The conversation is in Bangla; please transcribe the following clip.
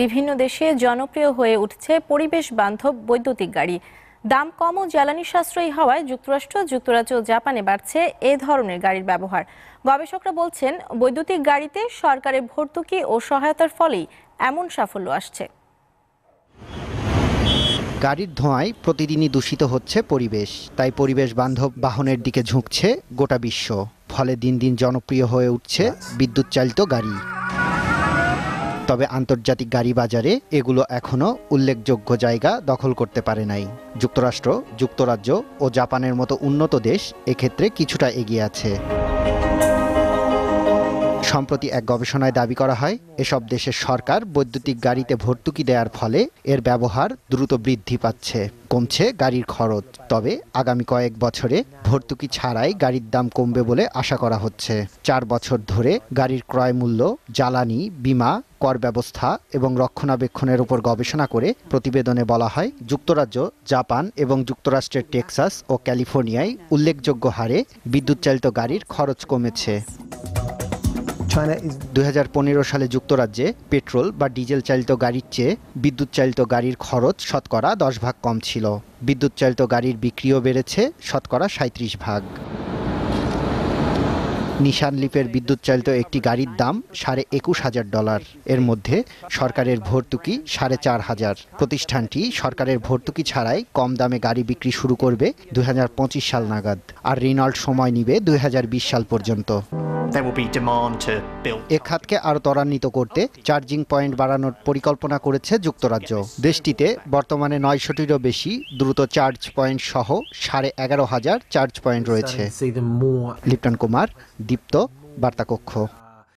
বিভিন্ন দেশে জনপ্রিয় হয়ে উঠছে পরিবেশ বান্ধব বৈদ্যুতিক গাড়ি দাম কম ও জ্বালানি সাশ্রয়ী হওয়ায় যুক্তরাষ্ট্র যুক্তরাজ্য ও জাপানে বাড়ছে এ ধরনের গাড়ির ব্যবহার গবেষকরা বলছেন বৈদ্যুতিক গাড়িতে সরকারের ভর্তুকি ও সহায়তার ফলেই এমন সাফল্য আসছে গাড়ির ধোঁয়ায় প্রতিদিনই দূষিত হচ্ছে পরিবেশ তাই পরিবেশ বান্ধব বাহনের দিকে ঝুঁকছে গোটা বিশ্ব ফলে দিন দিন জনপ্রিয় হয়ে উঠছে বিদ্যুৎ চালিত গাড়ি তবে আন্তর্জাতিক গাড়ি বাজারে এগুলো এখনও উল্লেখযোগ্য জায়গা দখল করতে পারে নাই যুক্তরাষ্ট্র যুক্তরাজ্য ও জাপানের মতো উন্নত দেশ এক্ষেত্রে কিছুটা এগিয়ে আছে সম্প্রতি এক গবেষণায় দাবি করা হয় এসব দেশের সরকার বৈদ্যুতিক গাড়িতে ভর্তুকি দেওয়ার ফলে এর ব্যবহার দ্রুত বৃদ্ধি পাচ্ছে কমছে গাড়ির খরচ তবে আগামী কয়েক বছরে ভর্তুকি ছাড়াই গাড়ির দাম কমবে বলে আশা করা হচ্ছে চার বছর ধরে গাড়ির ক্রয় মূল্য জ্বালানি বিমা কর ব্যবস্থা এবং রক্ষণাবেক্ষণের উপর গবেষণা করে প্রতিবেদনে বলা হয় যুক্তরাজ্য জাপান এবং যুক্তরাষ্ট্রের টেক্সাস ও ক্যালিফোর্নিয়ায় উল্লেখযোগ্য হারে বিদ্যুৎ চালিত গাড়ির খরচ কমেছে পনেরো সালে যুক্তরাজ্যে পেট্রোল বা ডিজেল চালিত গাড়ির চেয়ে বিদ্যুৎ চালিত গাড়ির খরচ শতকরা দশ ভাগ কম ছিল বিদ্যুৎ চালিত গাড়ির বিক্রিও বেড়েছে শতকরা সাঁত্রিশ ভাগ নিশান লিপের বিদ্যুৎ চালিত একটি গাড়ির দাম সাড়ে একুশ হাজার ডলার এর মধ্যে সরকারের ভর্তুকি সাড়ে চার হাজার প্রতিষ্ঠানটি সরকারের ভর্তুকি ছাড়াই কম দামে গাড়ি বিক্রি শুরু করবে দুই সাল নাগাদ আর রেনল্ড সময় নিবে দুই সাল পর্যন্ত এ খাতকে আরও ত্বরান্বিত করতে চার্জিং পয়েন্ট বাড়ানোর পরিকল্পনা করেছে যুক্তরাজ্য দেশটিতে বর্তমানে নয়শটিরও বেশি দ্রুত চার্জ পয়েন্ট সহ সাড়ে এগারো হাজার চার্জ পয়েন্ট রয়েছে লিপ্টন কুমার দীপ্ত বার্তাকক্ষ